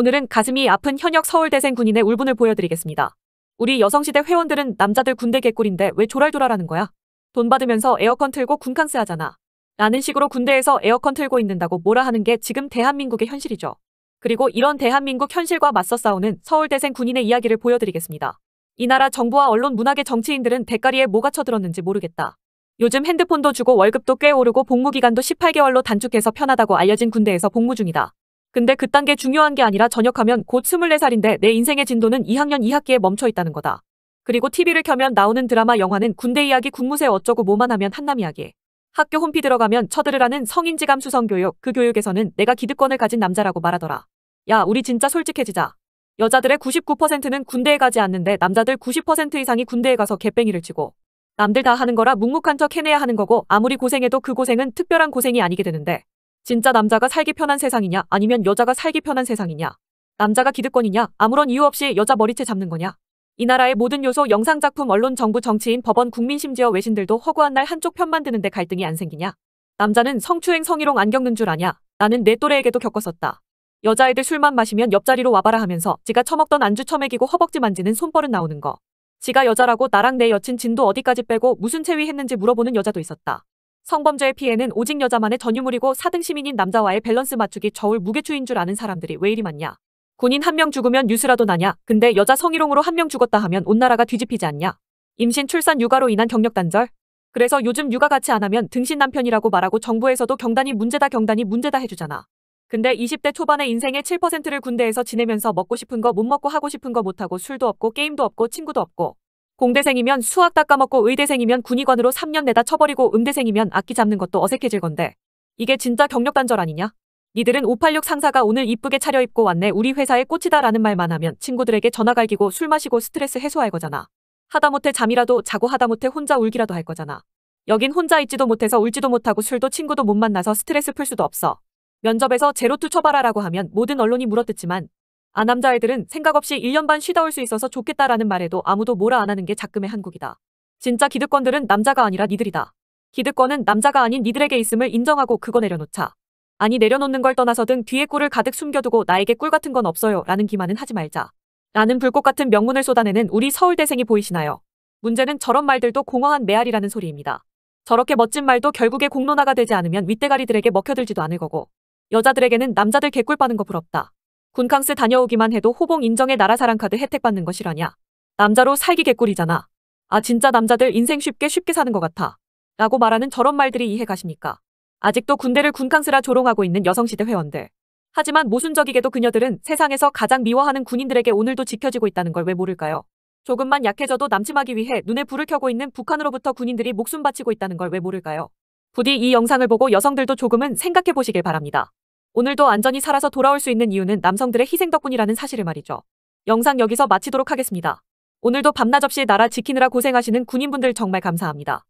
오늘은 가슴이 아픈 현역 서울대생 군인의 울분을 보여드리겠습니다. 우리 여성시대 회원들은 남자들 군대 개꿀인데 왜 조랄조랄하는 거야? 돈 받으면서 에어컨 틀고 군캉스 하잖아. 라는 식으로 군대에서 에어컨 틀고 있는다고 뭐라 하는 게 지금 대한민국의 현실이죠. 그리고 이런 대한민국 현실과 맞서 싸우는 서울대생 군인의 이야기를 보여드리겠습니다. 이 나라 정부와 언론 문학의 정치인들은 대가리에 뭐가 쳐들었는지 모르겠다. 요즘 핸드폰도 주고 월급도 꽤 오르고 복무기간도 18개월로 단축해서 편하다고 알려진 군대에서 복무 중이다. 근데 그딴 게 중요한 게 아니라 전역하면 곧 24살인데 내 인생의 진도는 2학년 2학기에 멈춰 있다는 거다. 그리고 TV를 켜면 나오는 드라마 영화는 군대 이야기 군무세 어쩌고 뭐만 하면 한남 이야기. 학교 홈피 들어가면 쳐들으라는 성인지감 수성교육 그 교육에서는 내가 기득권을 가진 남자라고 말하더라. 야 우리 진짜 솔직해지자. 여자들의 99%는 군대에 가지 않는데 남자들 90% 이상이 군대에 가서 개뺑이를 치고 남들 다 하는 거라 묵묵한 척 해내야 하는 거고 아무리 고생해도 그 고생은 특별한 고생이 아니게 되는데 진짜 남자가 살기 편한 세상이냐 아니면 여자가 살기 편한 세상이냐 남자가 기득권이냐 아무런 이유 없이 여자 머리채 잡는 거냐 이 나라의 모든 요소 영상작품 언론 정부 정치인 법원 국민 심지어 외신들도 허구한 날 한쪽 편 만드는데 갈등이 안 생기냐 남자는 성추행 성희롱 안 겪는 줄 아냐 나는 내 또래에게도 겪었었다 여자애들 술만 마시면 옆자리로 와봐라 하면서 지가 처먹던 안주 처먹이고 허벅지 만지는 손버릇 나오는 거 지가 여자라고 나랑 내 여친 진도 어디까지 빼고 무슨 체위 했는지 물어보는 여자도 있었다 성범죄의 피해는 오직 여자만의 전유물이고 4등 시민인 남자와의 밸런스 맞추기 저울 무게추인 줄 아는 사람들이 왜 이리 많냐. 군인 한 명 죽으면 뉴스라도 나냐. 근데 여자 성희롱으로 한 명 죽었다 하면 온 나라가 뒤집히지 않냐. 임신 출산 육아로 인한 경력 단절. 그래서 요즘 육아 같이 안 하면 등신 남편이라고 말하고 정부에서도 경단이 문제다 경단이 문제다 해주잖아. 근데 20대 초반의 인생의 7%를 군대에서 지내면서 먹고 싶은 거 못 먹고 하고 싶은 거 못하고 술도 없고 게임도 없고 친구도 없고 공대생이면 수학 다 까먹고 의대생이면 군의관으로 3년 내다 쳐버리고 음대생이면 악기 잡는 것도 어색해질 건데 이게 진짜 경력 단절 아니냐? 니들은 586 상사가 오늘 이쁘게 차려입고 왔네 우리 회사에 꽃이다 라는 말만 하면 친구들에게 전화 갈기고 술 마시고 스트레스 해소할 거잖아. 하다못해 잠이라도 자고 하다못해 혼자 울기라도 할 거잖아. 여긴 혼자 있지도 못해서 울지도 못하고 술도 친구도 못 만나서 스트레스 풀 수도 없어. 면접에서 제로투 쳐봐라라고 하면 모든 언론이 물었뜯지만 아 남자애들은 생각 없이 1년 반 쉬다 올 수 있어서 좋겠다라는 말에도 아무도 뭐라 안 하는 게 작금의 한국이다. 진짜 기득권들은 남자가 아니라 니들이다. 기득권은 남자가 아닌 니들에게 있음을 인정하고 그거 내려놓자. 아니 내려놓는 걸 떠나서 등 뒤에 꿀을 가득 숨겨두고 나에게 꿀 같은 건 없어요 라는 기만은 하지 말자. 라는 불꽃 같은 명문을 쏟아내는 우리 서울대생이 보이시나요? 문제는 저런 말들도 공허한 메아리라는 소리입니다. 저렇게 멋진 말도 결국에 공론화가 되지 않으면 윗대가리들에게 먹혀들지도 않을 거고 여자들에게는 남자들 개꿀 빠는 거 부럽다. 군캉스 다녀오기만 해도 호봉 인정의 나라 사랑 카드 혜택 받는 것이라냐. 남자로 살기 개꿀이잖아. 아 진짜 남자들 인생 쉽게 쉽게 사는 것 같아. 라고 말하는 저런 말들이 이해 가십니까? 아직도 군대를 군캉스라 조롱하고 있는 여성시대 회원들. 하지만 모순적이게도 그녀들은 세상에서 가장 미워하는 군인들에게 오늘도 지켜지고 있다는 걸 왜 모를까요? 조금만 약해져도 남침하기 위해 눈에 불을 켜고 있는 북한으로부터 군인들이 목숨 바치고 있다는 걸 왜 모를까요? 부디 이 영상을 보고 여성들도 조금은 생각해 보시길 바랍니다. 오늘도 안전히 살아서 돌아올 수 있는 이유는 남성들의 희생 덕분이라는 사실을 말이죠. 영상 여기서 마치도록 하겠습니다. 오늘도 밤낮 없이 나라 지키느라 고생하시는 군인분들 정말 감사합니다.